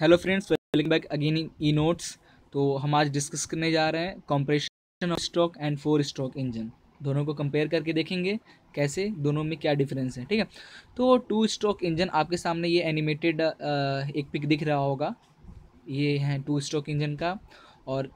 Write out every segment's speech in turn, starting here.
Hello friends welcome back again e notes तो हम आज डिस्कस करने जा रहे हैं comparison of stroke and four stroke engine दोनों को कंपेयर करके देखेंगे कैसे दोनों में क्या डिफरेंस है ठीक है तो टू स्ट्रोक इंजन आपके सामने ये एनिमेटेड एक पिक दिख रहा होगा ये है टू स्ट्रोक इंजन का और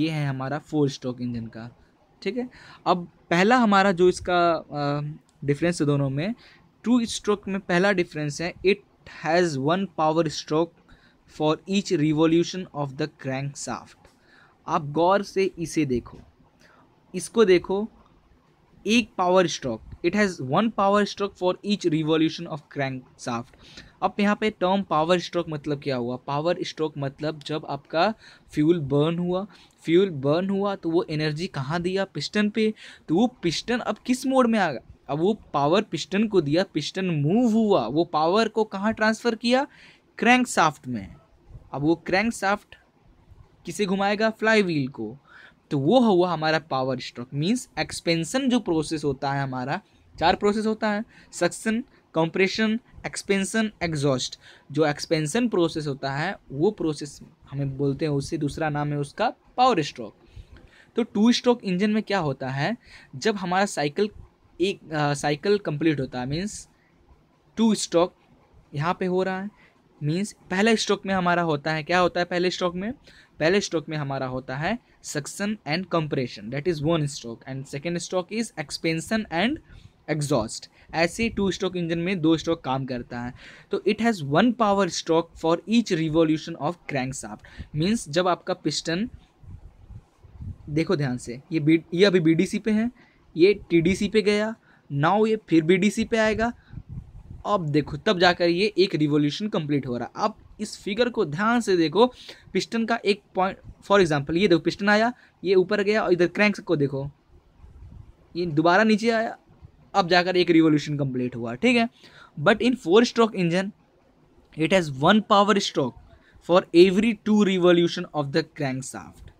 ये है हमारा फोर स्ट्रोक इंजन का ठीक है अब पहला हमारा जो इसका डिफरेंस है दोनों में टू स्ट्रोक में पहला डिफरेंस है it has one power stroke for each revolution of the crankshaft आप गौर से इसे देखो इसको देखो एक power stroke it has one power stroke for each revolution of crankshaft अब यहाँ पे टर्म पावर स्ट्रोक मतलब क्या हुआ पावर स्ट्रोक मतलब जब आपका फ्यूल बर्न हुआ फ्यूल बर्न हुआ तो वो एनर्जी कहाँ दिया पिस्टन पे तो वो पिस्टन अब किस मोड में आ गया अब वो पावर पिस्टन को दिया पिस्टन मूव हुआ वो पावर को कहाँ ट्रांसफ़र किया क्रैंक साफ्ट में अब वो क्रैंक साफ्ट किसे घुमाएगा फ्लाई व्हील को तो वो हुआ हमारा पावर स्ट्रोक मीन्स एक्सपेंसन जो प्रोसेस होता है हमारा चार प्रोसेस होता है सक्सन कंप्रेशन एक्सपेंसन एग्जॉस्ट जो एक्सपेंसन प्रोसेस होता है वो प्रोसेस हमें बोलते हैं उससे दूसरा नाम है उसका पावर स्ट्रोक तो टू स्ट्रोक इंजन में क्या होता है जब हमारा साइकिल एक साइकिल कंप्लीट होता है मीन्स टू स्ट्रोक यहाँ पे हो रहा है मीन्स पहले स्ट्रोक में हमारा होता है क्या होता है पहले स्ट्रोक में पहले स्ट्रोक में हमारा होता है suction and compression that is one stroke and second stroke is expansion and exhaust ऐसे टू स्ट्रोक इंजन में दो स्ट्रोक काम करता है तो it has one power stroke for each revolution of crankshaft means जब आपका पिस्टन देखो ध्यान से ये बी ये अभी बी डी सी पे है ये टी डी सी पे गया नाउ ये फिर बी डी सी पे आएगा अब देखो तब जाकर ये एक रिवोल्यूशन कंप्लीट हो रहा अब इस फिगर को ध्यान से देखो पिस्टन का एक पॉइंट फॉर एग्जाम्पल ये देखो पिस्टन आया ये ऊपर गया और इधर क्रैंक को देखो ये दोबारा नीचे आया अब जाकर एक रिवोल्यूशन कंप्लीट हुआ ठीक है but in four stroke engine it has one power stroke for every two revolution of the crankshaft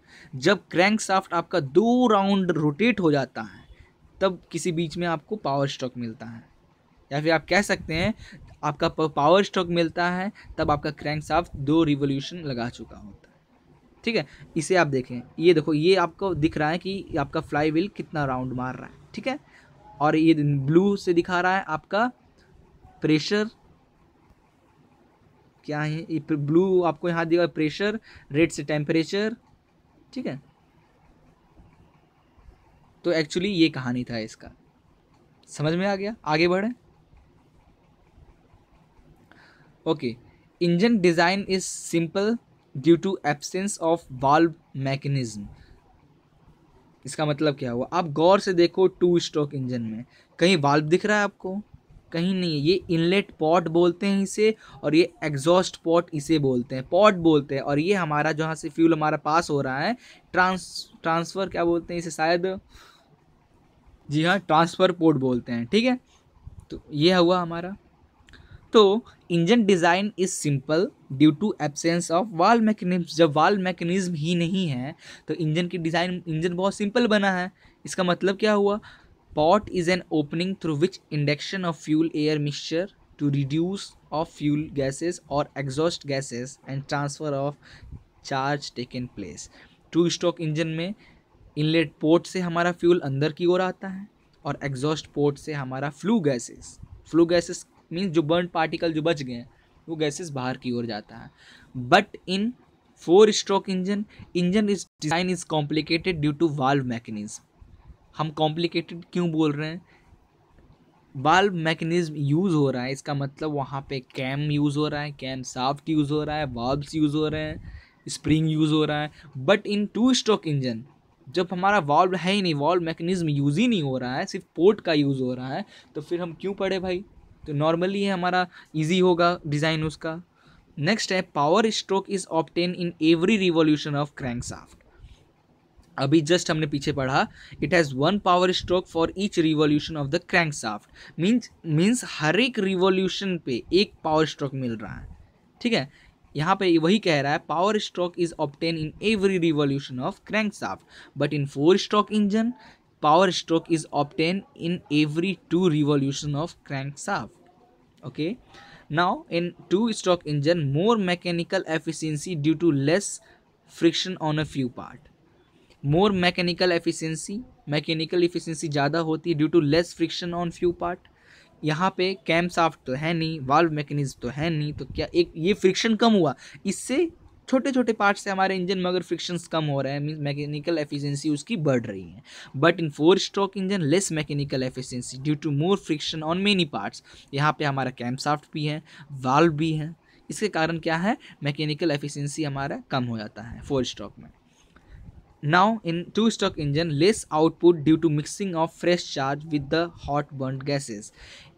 जब क्रैंक साफ्ट आपका दो राउंड रोटेट हो जाता है तब किसी बीच में आपको पावर स्ट्रोक मिलता है या फिर आप कह सकते हैं आपका पावर स्ट्रोक मिलता है तब आपका क्रैंक साफ दो रिवोल्यूशन लगा चुका होता है ठीक है इसे आप देखें ये देखो ये आपको दिख रहा है कि आपका फ्लाई व्हील कितना राउंड मार रहा है ठीक है और ये ब्लू से दिखा रहा है आपका प्रेशर क्या है ये ब्लू आपको यहाँ दिखा प्रेशर रेड से टेम्परेचर ठीक है तो एक्चुअली ये कहानी था इसका समझ में आ गया आगे बढ़ें okay engine design is simple due to absence of valve mechanism इसका मतलब क्या हुआ आप गौर से देखो टू स्ट्रोक इंजन में कहीं वाल्व दिख रहा है आपको कहीं नहीं ये इनलेट पॉट बोलते हैं इसे और ये एग्जॉस्ट पॉट इसे बोलते हैं पॉट बोलते हैं और ये हमारा जहाँ से फ्यूल हमारा पास हो रहा है ट्रांस ट्रांसफ़र क्या बोलते हैं इसे शायद जी हाँ ट्रांसफ़र पोर्ट बोलते हैं ठीक है तो ये हुआ हमारा तो engine design is simple due to absence of valve mechanism जब वाल मैकेनिज्म ही नहीं है तो इंजन की डिज़ाइन इंजन बहुत सिंपल बना है इसका मतलब क्या हुआ port is an opening through which induction of fuel air mixture to reduce of fuel gases और exhaust gases and transfer of charge take in place two stroke engine में inlet port से हमारा फ्यूल अंदर की ओर आता है और exhaust port से हमारा flue gases flue gases means जो बर्न पार्टिकल जो बच गए हैं वो गैसेस बाहर की ओर जाता है but in four stroke engine engine is design is complicated due to valve mechanism हम कॉम्प्लिकेटेड क्यों बोल रहे हैं वाल्व मैकेनिज्म यूज़ हो रहा है इसका मतलब वहाँ पे कैम यूज़ हो रहा है कैम साफ्ट यूज़ हो रहा है वाल्व्स यूज़ हो रहे हैं स्प्रिंग यूज़ हो रहा है but in two stroke engine जब हमारा वाल्व है ही नहीं वाल्व मैकेनिज्म यूज़ ही नहीं हो रहा है सिर्फ पोर्ट का यूज़ हो रहा है तो फिर हम क्यों पढ़े भाई तो नॉर्मली हमारा ईजी होगा डिज़ाइन उसका नेक्स्ट है power stroke is obtain in every revolution of shaft अभी जस्ट हमने पीछे पढ़ा it has one power stroke for each revolution of the shaft means means हर एक रिवोल्यूशन पे एक पावर स्ट्रोक मिल रहा है ठीक है यहाँ पे वही कह रहा है power stroke is obtain in every revolution of shaft but in four stroke engine power stroke is obtained in every two revolution of crankshaft okay now in two stroke engine more mechanical efficiency due to less friction on a few part more mechanical efficiency mechanical efficiency ज़्यादा होती है due to less friction on few part यहाँ पे cam shaft तो है नहीं valve mechanism तो है नहीं तो क्या एक ये फ्रिक्शन कम हुआ इससे छोटे छोटे पार्ट से हमारे इंजन में अगर फ्रिक्शंस कम हो रहे हैं मीन मैकेनिकल एफिशिएंसी उसकी बढ़ रही है but in four stroke engine less mechanical efficiency due to more friction on many parts यहाँ पे हमारा कैम्प साफ्ट भी है वाल्व भी है इसके कारण क्या है मैकेनिकल एफिशिएंसी हमारा कम हो जाता है फोर स्ट्रोक में Now in two-stroke engine less output due to mixing of fresh charge with the hot burnt gases.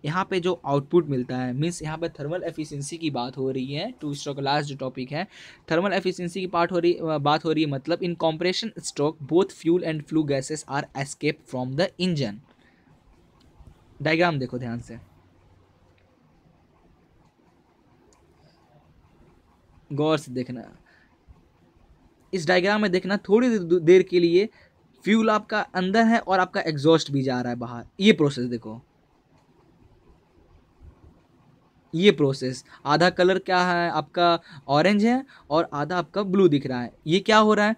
यहाँ पे जो आउटपुट मिलता है मीन्स यहाँ पे थर्मल एफिशिएंसी की बात हो रही है टू स्ट्रोक लास्ट जो टॉपिक है थर्मल एफिशिएंसी की पार्ट हो रही बात हो रही है मतलब in compression stroke both fuel and flue gases are escape from the engine diagram देखो ध्यान से गौर से देखना इस डायग्राम में देखना थोड़ी देर के लिए फ्यूल आपका अंदर है और आपका एग्जॉस्ट भी जा रहा है बाहर ये प्रोसेस देखो ये प्रोसेस आधा कलर क्या है आपका ऑरेंज है और आधा आपका ब्लू दिख रहा है ये क्या हो रहा है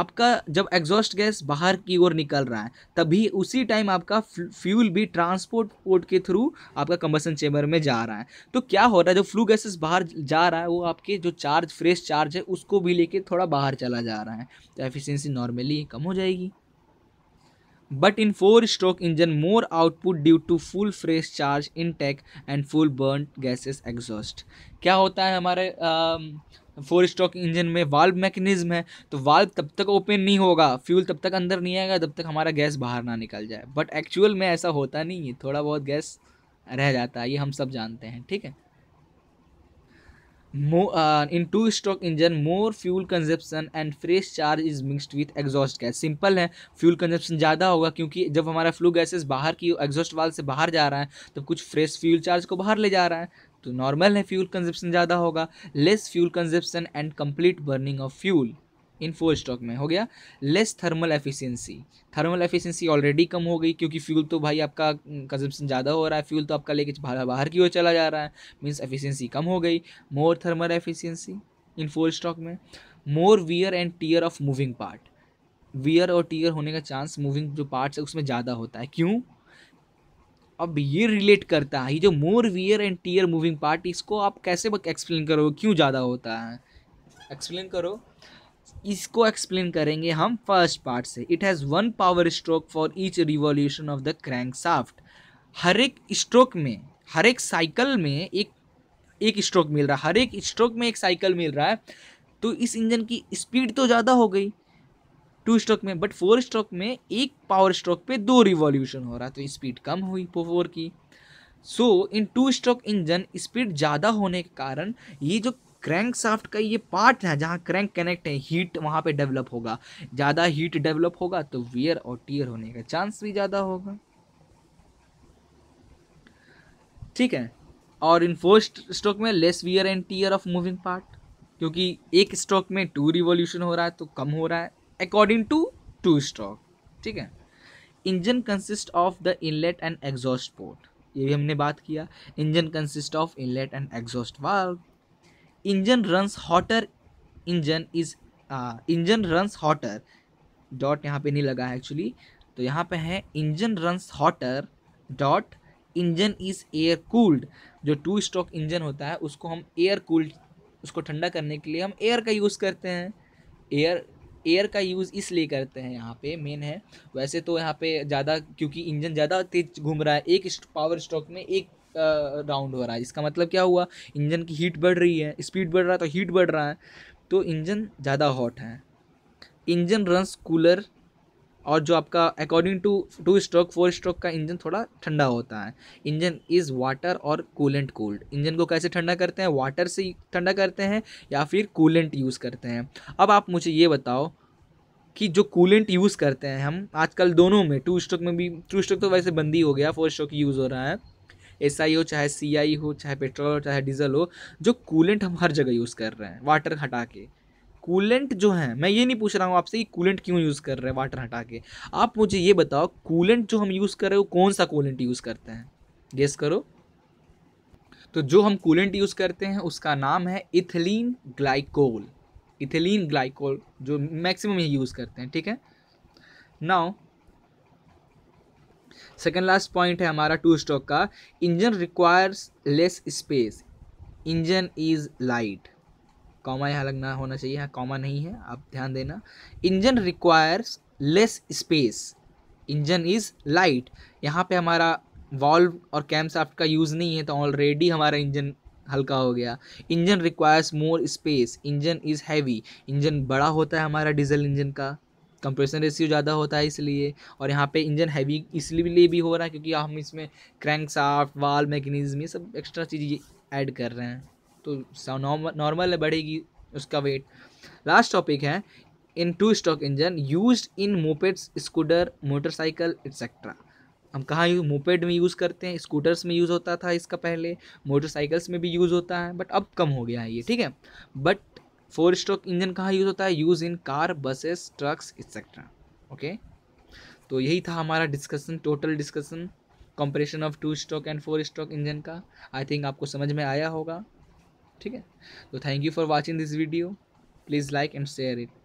आपका जब एग्जॉस्ट गैस बाहर की ओर निकल रहा है तभी उसी टाइम आपका फ्यूल भी ट्रांसपोर्ट पोर्ट के थ्रू आपका कंबसन चेम्बर में जा रहा है तो क्या हो रहा है जो फ्लू गैसेस बाहर जा रहा है वो आपके जो चार्ज फ्रेश चार्ज है उसको भी लेके थोड़ा बाहर चला जा रहा है तो एफिशेंसी नॉर्मली कम हो जाएगी in four stroke engine more output due to full fresh charge in intake and full burn gases exhaust क्या होता है हमारे फोर स्टॉक इंजन में वाल्व मैकेनिज्म है तो वाल्व तब तक ओपन नहीं होगा फ्यूल तब तक अंदर नहीं आएगा तब तक हमारा गैस बाहर ना निकल जाए बट एक्चुअल में ऐसा होता नहीं है थोड़ा बहुत गैस रह जाता है ये हम सब जानते हैं ठीक है in two stroke engine more fuel consumption and fresh charge is mixed with exhaust gas simple है फ्यूल कंजप्शन ज़्यादा होगा क्योंकि जब हमारा फ्लू गैसेस बाहर की एग्जॉस्ट वाल से बाहर जा रहा है तो कुछ फ्रेश फ्यूल चार्ज को बाहर ले जा रहा है तो नॉर्मल है फ्यूल कंजप्शन ज़्यादा होगा less fuel consumption and complete burning of fuel in four stroke में हो गया less thermal efficiency thermal efficiency already कम हो गई क्योंकि फ्यूल तो भाई आपका कंजप्शन ज़्यादा हो रहा है फ्यूल तो आपका लेके बाहर की ओर चला जा रहा है मीन्स एफिशिएंसी कम हो गई more thermal efficiency in four stroke में more wear and tear of moving part wear और टीयर होने का चांस मूविंग जो पार्ट्स है उसमें ज़्यादा होता है क्यों अब ये रिलेट करता है ये जो more wear and tear moving part इसको आप कैसे एक्सप्लेन करो क्यों ज़्यादा होता है एक्सप्लेन करो इसको एक्सप्लेन करेंगे हम फर्स्ट पार्ट से it has one power stroke for each revolution of the crankshaft हर एक स्ट्रोक में हर एक साइकिल में एक एक स्ट्रोक मिल रहा है हर एक स्ट्रोक में एक साइकिल मिल रहा है तो इस इंजन की स्पीड तो ज़्यादा हो गई टू स्ट्रोक में बट फोर स्ट्रोक में एक पावर स्ट्रोक पे दो रिवॉल्यूशन हो रहा तो स्पीड कम हुई फोर की so in two stroke engine speed ज़्यादा होने के कारण ये जो क्रैंक साफ्ट का ये पार्ट है जहाँ क्रैंक कनेक्ट है हीट वहाँ पे डेवलप होगा ज़्यादा हीट डेवलप होगा तो वियर और टीयर होने का चांस भी ज़्यादा होगा ठीक है और इन फोर स्ट्रोक में less wear and tear of moving part क्योंकि एक स्ट्रोक में टू रिवॉल्यूशन हो रहा है तो कम हो रहा है अकॉर्डिंग टू टू स्ट्रोक ठीक है engine consist of the inlet and exhaust port ये भी हमने बात किया engine consist of inlet and exhaust valve engine runs hotter engine is engine runs hotter dot यहाँ पे नहीं लगा है एक्चुअली तो यहाँ पे है engine runs hotter dot engine is air cooled जो टू स्ट्रोक इंजन होता है उसको हम एयर कूल्ड उसको ठंडा करने के लिए हम एयर का यूज़ करते हैं एयर एयर का यूज़ इसलिए करते हैं यहाँ पे मेन है वैसे तो यहाँ पे ज़्यादा क्योंकि इंजन ज़्यादा तेज घूम रहा है एक पावर स्ट्रोक में एक राउंड हो रहा है इसका मतलब क्या हुआ इंजन की हीट बढ़ रही है स्पीड बढ़ रहा है तो हीट बढ़ रहा है तो इंजन ज़्यादा हॉट है इंजन रंस कूलर और जो आपका according to two stroke four stroke का इंजन थोड़ा ठंडा होता है इंजन इज़ वाटर और कूलेंट कोल्ड इंजन को कैसे ठंडा करते हैं वाटर से ठंडा करते हैं या फिर कूलेंट यूज़ करते हैं अब आप मुझे ये बताओ कि जो कूलेंट यूज़ करते हैं हम आजकल दोनों में टू स्ट्रोक में भी टू स्ट्रोक तो वैसे बंद ही हो गया फोर स्ट्रोक यूज़ हो रहा है एस आई हो चाहे सी आई हो चाहे पेट्रोल हो चाहे डीजल हो जो कूलेंट हम हर जगह यूज़ कर रहे हैं वाटर हटा के कूलेंट जो है मैं ये नहीं पूछ रहा हूँ आपसे कि कूलेंट क्यों यूज़ कर रहे हैं वाटर हटा के आप मुझे ये बताओ कूलेंट जो हम यूज़ कर रहे हो कौन सा कूलेंट यूज़ करते हैं गेस करो तो जो हम कूलेंट यूज़ करते हैं उसका नाम है इथिलीन ग्लाइकोल इथिलीन ग्लाइकोल जो मैक्सिमम ही यूज़ करते हैं ठीक है नाउ सेकेंड लास्ट पॉइंट है हमारा टू स्ट्रोक का engine requires less space engine is light comma यहाँ लगना होना चाहिए यहाँ कॉमा नहीं है आप ध्यान देना engine requires less space engine is light यहाँ पे हमारा वॉल्व और कैम साफ्ट का यूज़ नहीं है तो ऑलरेडी हमारा इंजन हल्का हो गया engine requires more space engine is heavy engine बड़ा होता है हमारा डीजल इंजन का कंप्रेशन रेशियो ज़्यादा होता है इसलिए और यहाँ पे इंजन हैवी इसलिए भी हो रहा है क्योंकि हम इसमें क्रैंक साफ्ट वाल मैकेनिज्म ये सब एक्स्ट्रा चीज़ ऐड कर रहे हैं तो नॉर्मल बढ़ेगी उसका वेट लास्ट टॉपिक है in two stroke engine use in mopeds scooter motorcycle etcetera हम कहाँ यूज मोपेड में यूज़ करते हैं स्कूटर्स में यूज़ होता था इसका पहले मोटरसाइकिल्स में भी यूज़ होता है बट अब कम हो गया है ये ठीक है बट फोर स्ट्रोक इंजन कहाँ यूज़ होता है use in car buses trucks etcetera okay तो यही था हमारा discussion total discussion comparison of two stroke and four stroke engine का आई थिंक आपको समझ में आया होगा ठीक है तो thank you for watching this video please like and share it